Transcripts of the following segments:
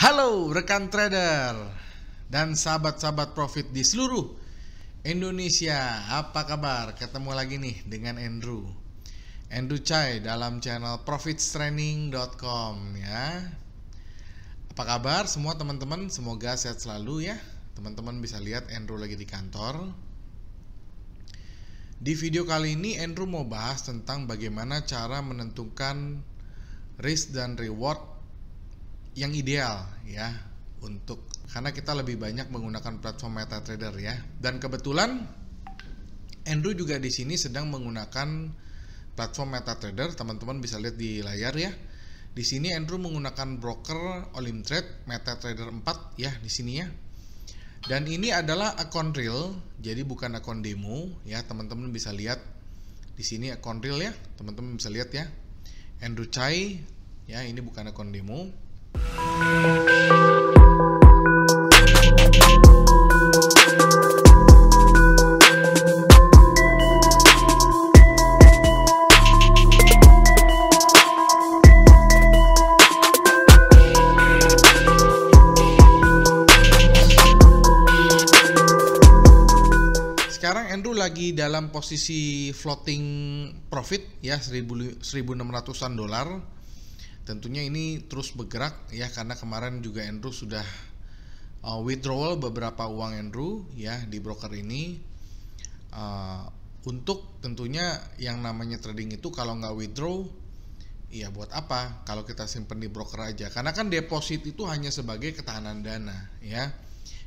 Halo rekan trader dan sahabat-sahabat profit di seluruh Indonesia. Apa kabar? Ketemu lagi nih dengan Andrew. Andrew Chai dalam channel profitstraining.com ya. Apa kabar semua teman-teman? Semoga sehat selalu ya. Teman-teman bisa lihat Andrew lagi di kantor. Di video kali ini Andrew mau bahas tentang bagaimana cara menentukan risk dan reward yang ideal ya untuk karena kita lebih banyak menggunakan platform MetaTrader ya. Dan kebetulan Andrew juga di sini sedang menggunakan platform MetaTrader. Teman-teman bisa lihat di layar ya. Di sini Andrew menggunakan broker Olimtrade MetaTrader 4 ya di sini ya. Dan ini adalah akun real, jadi bukan akun demo ya. Teman-teman bisa lihat di sini akun real ya. Teman-teman bisa lihat ya. Andrew Chai ya, ini bukan akun demo sekarang Andrew lagi dalam posisi floating profit ya 1600-an dolar Tentunya ini terus bergerak ya karena kemarin juga Andrew sudah uh, withdrawal beberapa uang Andrew ya di broker ini uh, untuk tentunya yang namanya trading itu kalau nggak withdraw ya buat apa kalau kita simpen di broker aja karena kan deposit itu hanya sebagai ketahanan dana ya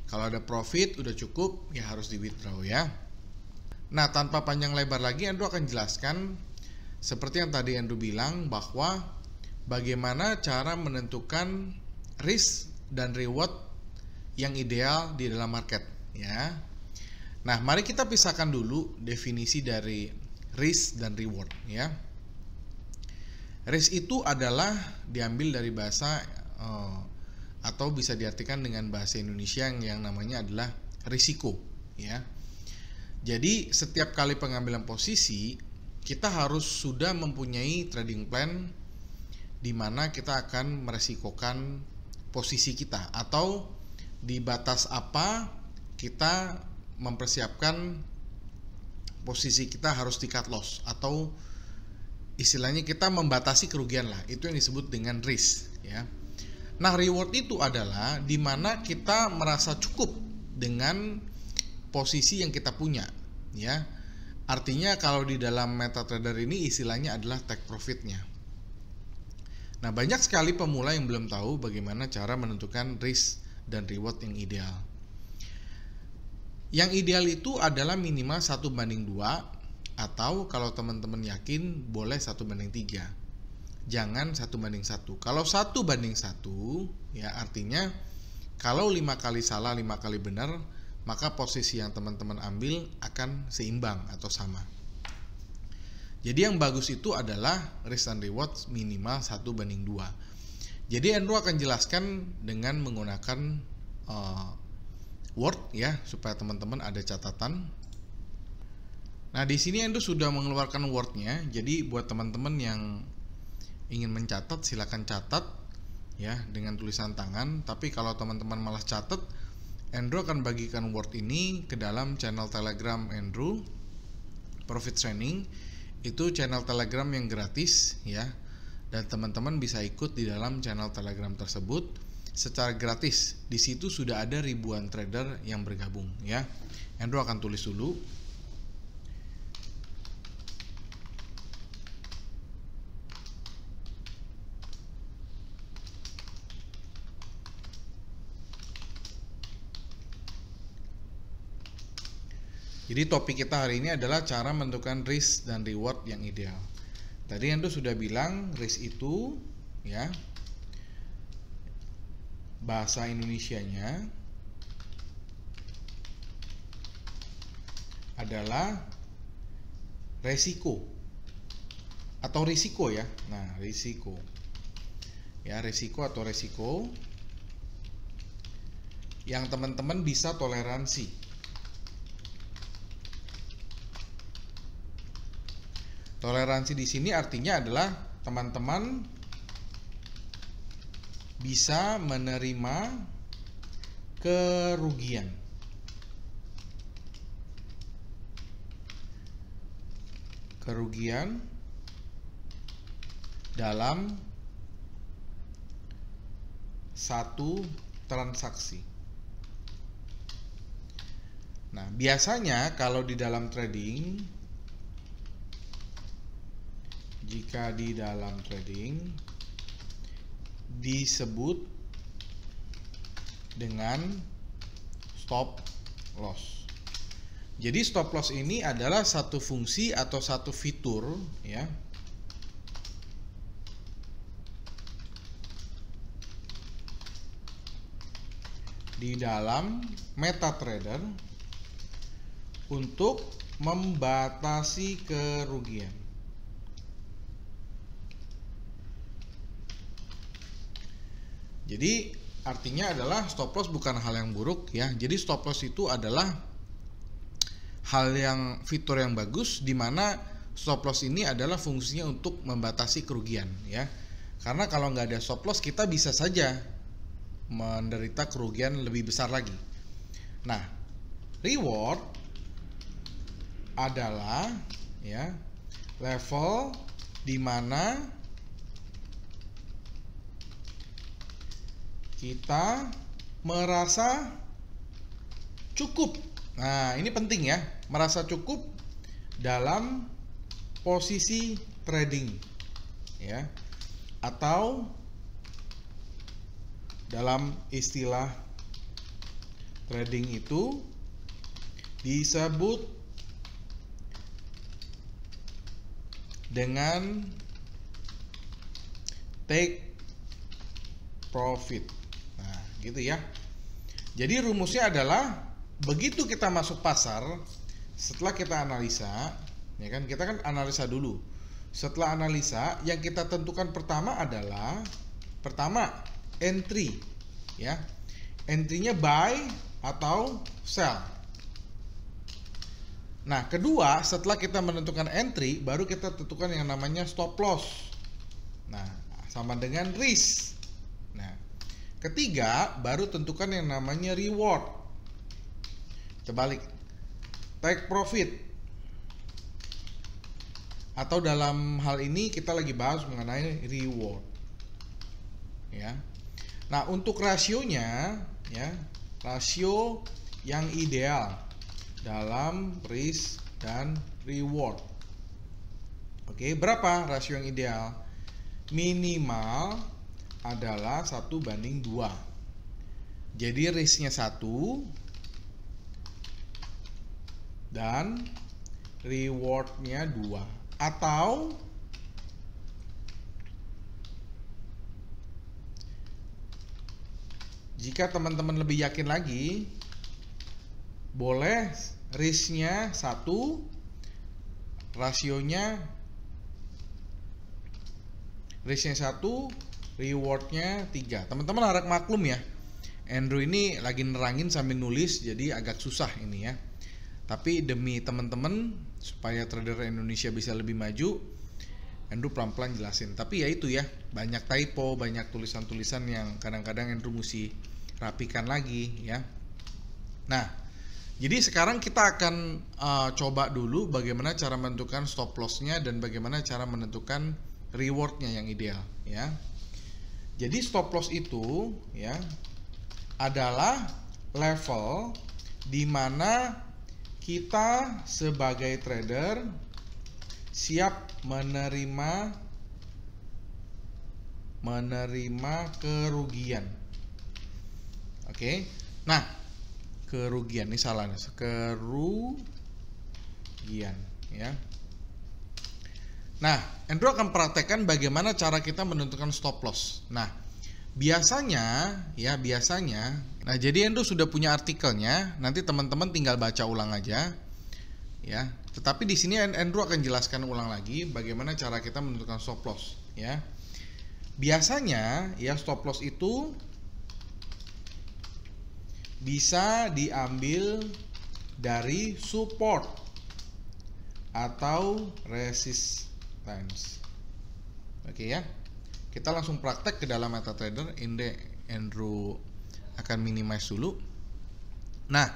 kalau ada profit udah cukup ya harus di withdraw ya nah tanpa panjang lebar lagi Andrew akan jelaskan seperti yang tadi Andrew bilang bahwa bagaimana cara menentukan risk dan reward yang ideal di dalam market ya. Nah, mari kita pisahkan dulu definisi dari risk dan reward ya. Risk itu adalah diambil dari bahasa eh, atau bisa diartikan dengan bahasa Indonesia yang namanya adalah risiko ya. Jadi setiap kali pengambilan posisi kita harus sudah mempunyai trading plan di mana kita akan meresikokan posisi kita atau di batas apa kita mempersiapkan posisi kita harus di cut loss atau istilahnya kita membatasi kerugian lah itu yang disebut dengan risk ya nah reward itu adalah di mana kita merasa cukup dengan posisi yang kita punya ya artinya kalau di dalam MetaTrader ini istilahnya adalah take profitnya Nah, banyak sekali pemula yang belum tahu bagaimana cara menentukan risk dan reward yang ideal. Yang ideal itu adalah minimal satu banding dua atau kalau teman-teman yakin boleh satu banding tiga. Jangan satu banding satu. Kalau satu banding satu, ya artinya kalau lima kali salah lima kali benar, maka posisi yang teman-teman ambil akan seimbang atau sama. Jadi yang bagus itu adalah risk and reward minimal satu banding dua. Jadi Andrew akan jelaskan dengan menggunakan uh, Word ya supaya teman-teman ada catatan. Nah, di sini Andrew sudah mengeluarkan Wordnya. Jadi buat teman-teman yang ingin mencatat silakan catat ya dengan tulisan tangan, tapi kalau teman-teman malah catat Andrew akan bagikan Word ini ke dalam channel Telegram Andrew Profit Training itu channel Telegram yang gratis ya dan teman-teman bisa ikut di dalam channel Telegram tersebut secara gratis. Di situ sudah ada ribuan trader yang bergabung ya. Andrew akan tulis dulu Jadi topik kita hari ini adalah cara menentukan risk dan reward yang ideal. Tadi Ando sudah bilang risk itu ya bahasa Indonesianya adalah resiko atau risiko ya. Nah, risiko. Ya, risiko atau resiko yang teman-teman bisa toleransi Toleransi di sini artinya adalah teman-teman bisa menerima kerugian. Kerugian dalam satu transaksi. Nah, biasanya kalau di dalam trading jika di dalam trading disebut dengan stop loss. Jadi stop loss ini adalah satu fungsi atau satu fitur ya di dalam MetaTrader untuk membatasi kerugian. Jadi artinya adalah stop loss bukan hal yang buruk ya. Jadi stop loss itu adalah hal yang fitur yang bagus di mana stop loss ini adalah fungsinya untuk membatasi kerugian ya. Karena kalau nggak ada stop loss kita bisa saja menderita kerugian lebih besar lagi. Nah, reward adalah ya level di mana kita merasa cukup. Nah, ini penting ya, merasa cukup dalam posisi trading ya atau dalam istilah trading itu disebut dengan take profit gitu ya. Jadi rumusnya adalah begitu kita masuk pasar, setelah kita analisa, ya kan kita kan analisa dulu. Setelah analisa, yang kita tentukan pertama adalah pertama entry, ya. Entry-nya buy atau sell. Nah, kedua, setelah kita menentukan entry, baru kita tentukan yang namanya stop loss. Nah, sama dengan risk. Ketiga, baru tentukan yang namanya reward. terbalik Take profit. Atau dalam hal ini kita lagi bahas mengenai reward. Ya. Nah, untuk rasionya ya, rasio yang ideal dalam risk dan reward. Oke, berapa rasio yang ideal? Minimal adalah satu banding dua. Jadi risknya satu dan rewardnya dua. Atau jika teman-teman lebih yakin lagi, boleh risknya satu, rasionya risknya satu, rewardnya tiga. teman-teman harap maklum ya Andrew ini lagi nerangin sambil nulis jadi agak susah ini ya tapi demi teman-teman supaya trader Indonesia bisa lebih maju Andrew pelan-pelan jelasin tapi ya itu ya banyak typo banyak tulisan-tulisan yang kadang-kadang Andrew mesti rapikan lagi ya nah jadi sekarang kita akan uh, coba dulu bagaimana cara menentukan stop lossnya dan bagaimana cara menentukan rewardnya yang ideal ya jadi stop loss itu ya adalah level di mana kita sebagai trader siap menerima menerima kerugian. Oke. Okay? Nah, kerugian ini salah nih. Kerugian ya. Nah, Andrew akan praktekkan bagaimana cara kita menentukan stop loss. Nah, biasanya ya biasanya. Nah, jadi Andrew sudah punya artikelnya. Nanti teman-teman tinggal baca ulang aja. Ya, tetapi di sini Andrew akan jelaskan ulang lagi bagaimana cara kita menentukan stop loss. Ya, biasanya ya stop loss itu bisa diambil dari support atau resist times. Oke okay, ya. Kita langsung praktek ke dalam MetaTrader. Inde Andrew akan minimize dulu. Nah,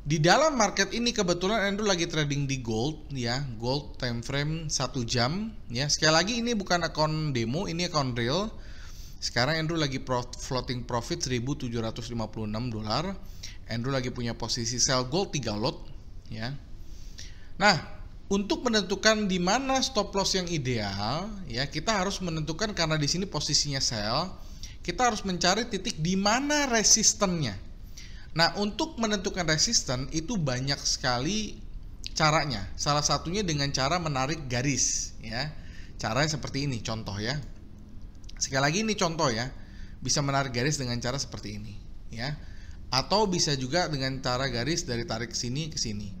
di dalam market ini kebetulan Andrew lagi trading di gold ya, gold time frame 1 jam ya. Sekali lagi ini bukan akun demo, ini akun real. Sekarang Andrew lagi floating profit 1756 dolar. Andrew lagi punya posisi sell gold 3 lot ya. Nah, untuk menentukan di mana stop loss yang ideal, ya kita harus menentukan karena di sini posisinya sell, kita harus mencari titik di mana resistennya. Nah, untuk menentukan resisten itu banyak sekali caranya. Salah satunya dengan cara menarik garis, ya. Caranya seperti ini, contoh ya. Sekali lagi ini contoh ya. Bisa menarik garis dengan cara seperti ini, ya. Atau bisa juga dengan cara garis dari tarik sini ke sini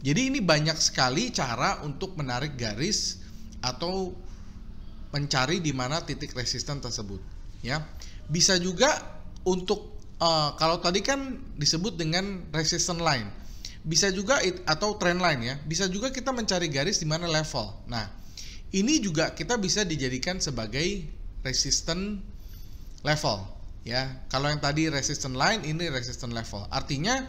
jadi ini banyak sekali cara untuk menarik garis atau mencari di mana titik resisten tersebut, ya. Bisa juga untuk uh, kalau tadi kan disebut dengan resistance line. Bisa juga it, atau trend line ya. Bisa juga kita mencari garis di mana level. Nah, ini juga kita bisa dijadikan sebagai resistance level, ya. Kalau yang tadi resistance line, ini resistance level. Artinya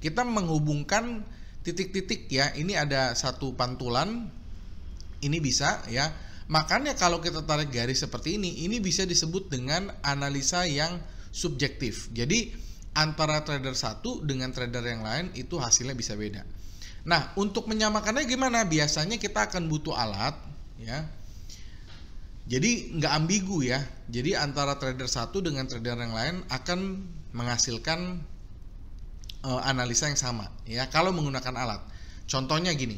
kita menghubungkan titik-titik ya ini ada satu pantulan ini bisa ya makanya kalau kita tarik garis seperti ini ini bisa disebut dengan analisa yang subjektif jadi antara trader satu dengan trader yang lain itu hasilnya bisa beda nah untuk menyamakannya gimana biasanya kita akan butuh alat ya jadi nggak ambigu ya jadi antara trader satu dengan trader yang lain akan menghasilkan uh, analisa yang sama ya kalau menggunakan alat. Contohnya gini,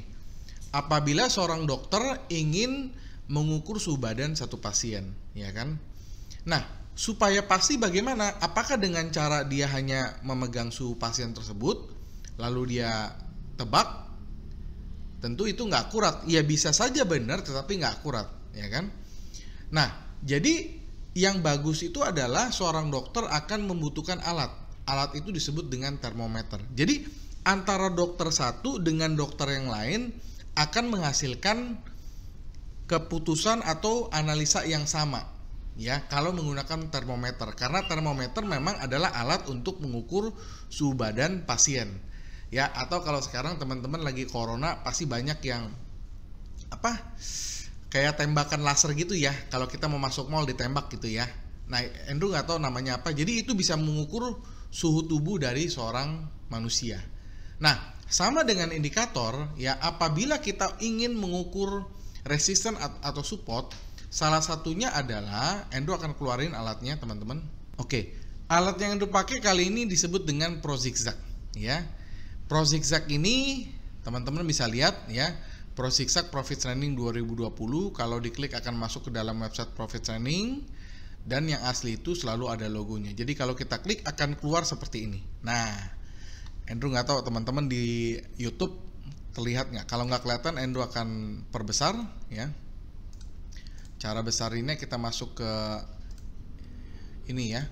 apabila seorang dokter ingin mengukur suhu badan satu pasien, ya kan? Nah, supaya pasti bagaimana? Apakah dengan cara dia hanya memegang suhu pasien tersebut, lalu dia tebak? Tentu itu nggak akurat. Ya bisa saja benar, tetapi nggak akurat, ya kan? Nah, jadi yang bagus itu adalah seorang dokter akan membutuhkan alat alat itu disebut dengan termometer. Jadi antara dokter satu dengan dokter yang lain akan menghasilkan keputusan atau analisa yang sama ya kalau menggunakan termometer karena termometer memang adalah alat untuk mengukur suhu badan pasien ya atau kalau sekarang teman-teman lagi corona pasti banyak yang apa kayak tembakan laser gitu ya kalau kita mau masuk mall ditembak gitu ya nah Andrew nggak tahu namanya apa jadi itu bisa mengukur suhu tubuh dari seorang manusia. Nah, sama dengan indikator, ya apabila kita ingin mengukur resisten atau support, salah satunya adalah Endo akan keluarin alatnya, teman-teman. Oke, alat yang Endo pakai kali ini disebut dengan Pro ya. Pro ini teman-teman bisa lihat ya, Pro Profit Training 2020 kalau diklik akan masuk ke dalam website Profit Training dan yang asli itu selalu ada logonya. Jadi kalau kita klik akan keluar seperti ini. Nah, Andrew nggak tahu teman-teman di YouTube terlihat nggak? Kalau nggak kelihatan, Andrew akan perbesar, ya. Cara besar ini kita masuk ke ini ya.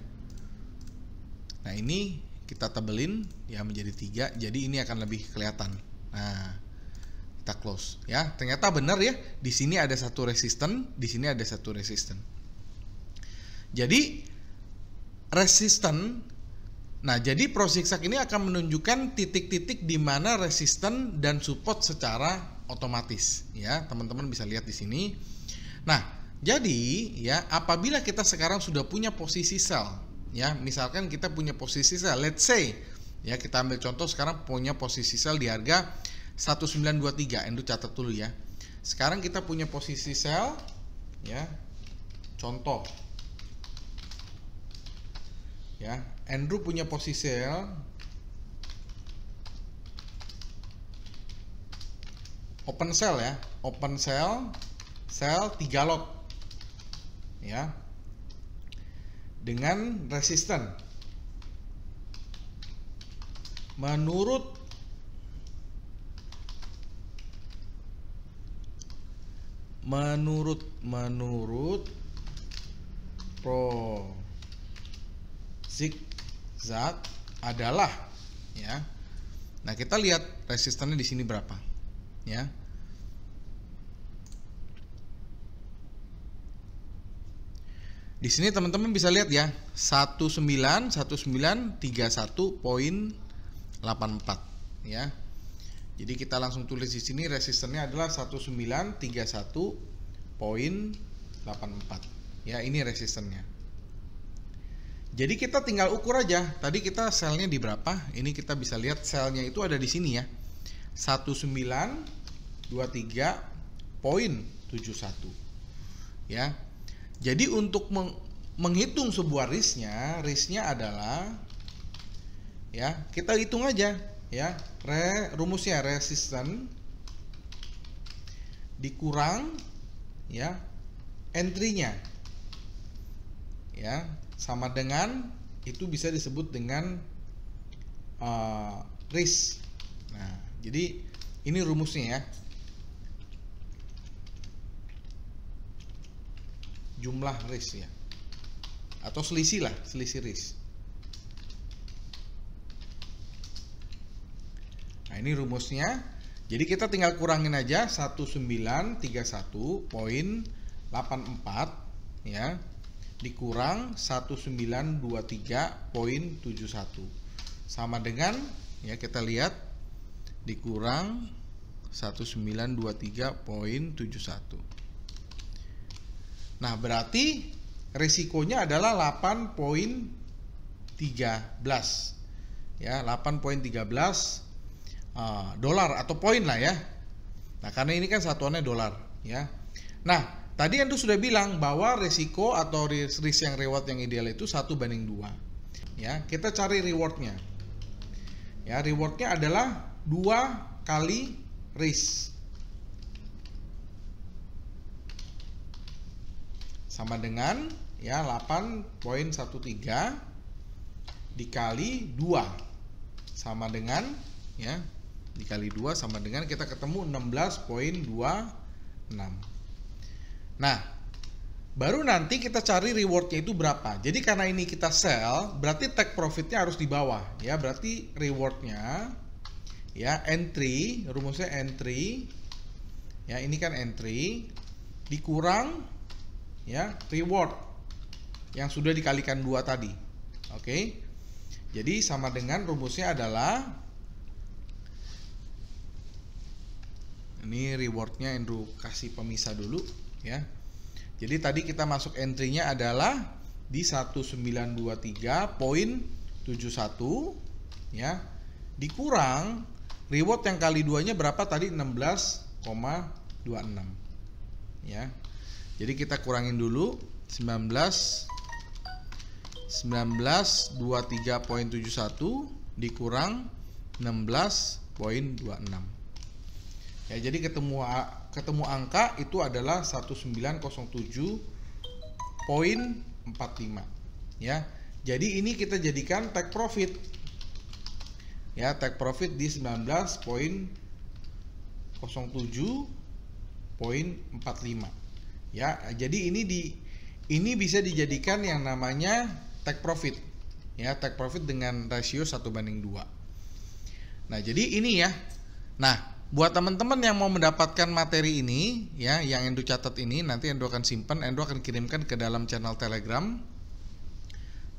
Nah ini kita tebelin ya menjadi tiga, jadi ini akan lebih kelihatan. Nah kita close ya. Ternyata benar ya, di sini ada satu resisten, di sini ada satu resisten. Jadi resisten Nah, jadi prosiksak ini akan menunjukkan titik-titik di mana resisten dan support secara otomatis ya. Teman-teman bisa lihat di sini. Nah, jadi ya apabila kita sekarang sudah punya posisi sell. ya, misalkan kita punya posisi sell. let's say ya kita ambil contoh sekarang punya posisi sell di harga 1923. Endu catat dulu ya. Sekarang kita punya posisi sell. ya. Contoh ya Andrew punya posisi L open cell ya open cell sel 3 lot ya dengan resisten menurut menurut menurut pro zigzag adalah ya. Nah, kita lihat resistennya di sini berapa. Ya. Di sini teman-teman bisa lihat ya, 19 ya. Jadi kita langsung tulis di sini resistennya adalah poin 1931.84. Ya, ini resistennya. Jadi kita tinggal ukur aja. Tadi kita selnya di berapa? Ini kita bisa lihat selnya itu ada di sini ya. 1923.71. Ya. Jadi untuk meng menghitung sebuah risknya, risknya adalah ya, kita hitung aja ya. Re, rumusnya resisten dikurang ya entry-nya. Ya, sama dengan itu bisa disebut dengan uh, risk. Nah, jadi ini rumusnya ya. Jumlah risk ya. Atau selisih lah, selisih risk. Nah, ini rumusnya. Jadi kita tinggal kurangin aja 1931.84 ya dikurang 1923.71 sama dengan ya kita lihat dikurang 1923.71 nah berarti risikonya adalah 8.13 ya 8.13 uh, eh, dolar atau poin lah ya nah karena ini kan satuannya dolar ya nah tadi Andrew sudah bilang bahwa resiko atau risk, risk yang reward yang ideal itu satu banding dua. Ya, kita cari rewardnya. Ya, rewardnya adalah dua kali risk. Sama dengan ya 8.13 dikali 2 sama dengan ya dikali 2 sama dengan kita ketemu 16.26 Nah, baru nanti kita cari rewardnya itu berapa. Jadi karena ini kita sell, berarti take profitnya harus di bawah, ya. Berarti rewardnya, ya entry, rumusnya entry, ya ini kan entry dikurang, ya reward yang sudah dikalikan dua tadi, oke? Jadi sama dengan rumusnya adalah ini rewardnya Andrew kasih pemisah dulu ya. Jadi tadi kita masuk entry-nya adalah di 1923.71 ya. Dikurang reward yang kali duanya berapa tadi 16,26 ya. Jadi kita kurangin dulu 19 1923.71 dikurang 16.26 ya jadi ketemu ketemu angka itu adalah 1907.45 ya. Jadi ini kita jadikan take profit. Ya, take profit di 19.07.45. Ya, jadi ini di ini bisa dijadikan yang namanya take profit. Ya, take profit dengan rasio 1 banding 2. Nah, jadi ini ya. Nah, buat teman-teman yang mau mendapatkan materi ini ya yang Endo catat ini nanti Endo akan simpan Endo akan kirimkan ke dalam channel Telegram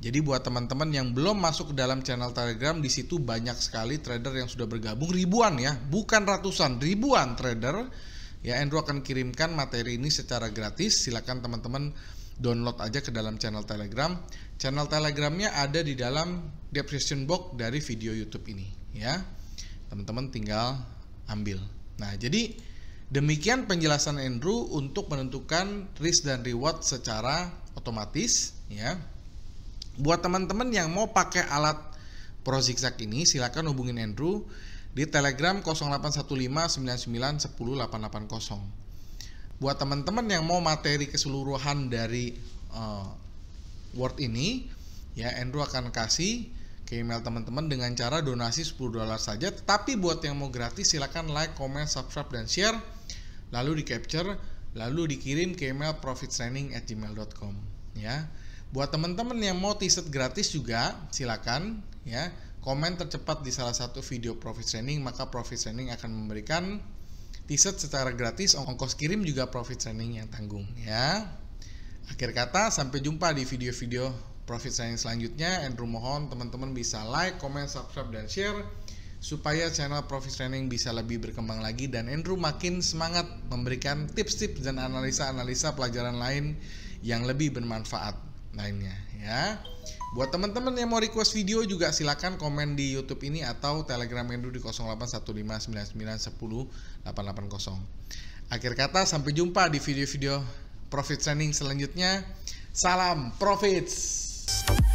jadi buat teman-teman yang belum masuk ke dalam channel Telegram di situ banyak sekali trader yang sudah bergabung ribuan ya bukan ratusan ribuan trader ya Endo akan kirimkan materi ini secara gratis silakan teman-teman download aja ke dalam channel Telegram channel Telegramnya ada di dalam description box dari video YouTube ini ya teman-teman tinggal ambil. Nah, jadi demikian penjelasan Andrew untuk menentukan risk dan reward secara otomatis ya. Buat teman-teman yang mau pakai alat Pro Zigzag ini silakan hubungin Andrew di Telegram 081599108800. Buat teman-teman yang mau materi keseluruhan dari uh, Word ini ya Andrew akan kasih ke email teman-teman dengan cara donasi 10 dolar saja. Tapi buat yang mau gratis silahkan like, comment, subscribe, dan share. Lalu di capture, lalu dikirim ke email profittraining@gmail.com ya. Buat teman-teman yang mau t-shirt gratis juga silakan ya. Komen tercepat di salah satu video Profit Training maka Profit Training akan memberikan t-shirt secara gratis ongkos kirim juga Profit Training yang tanggung ya. Akhir kata sampai jumpa di video-video profit saya selanjutnya Andrew mohon teman-teman bisa like, comment, subscribe dan share supaya channel Profit Training bisa lebih berkembang lagi dan Andrew makin semangat memberikan tips-tips dan analisa-analisa pelajaran lain yang lebih bermanfaat lainnya ya. Buat teman-teman yang mau request video juga silahkan komen di YouTube ini atau Telegram Andrew di 081599108880. Akhir kata sampai jumpa di video-video Profit Training selanjutnya. Salam Profits. Peace.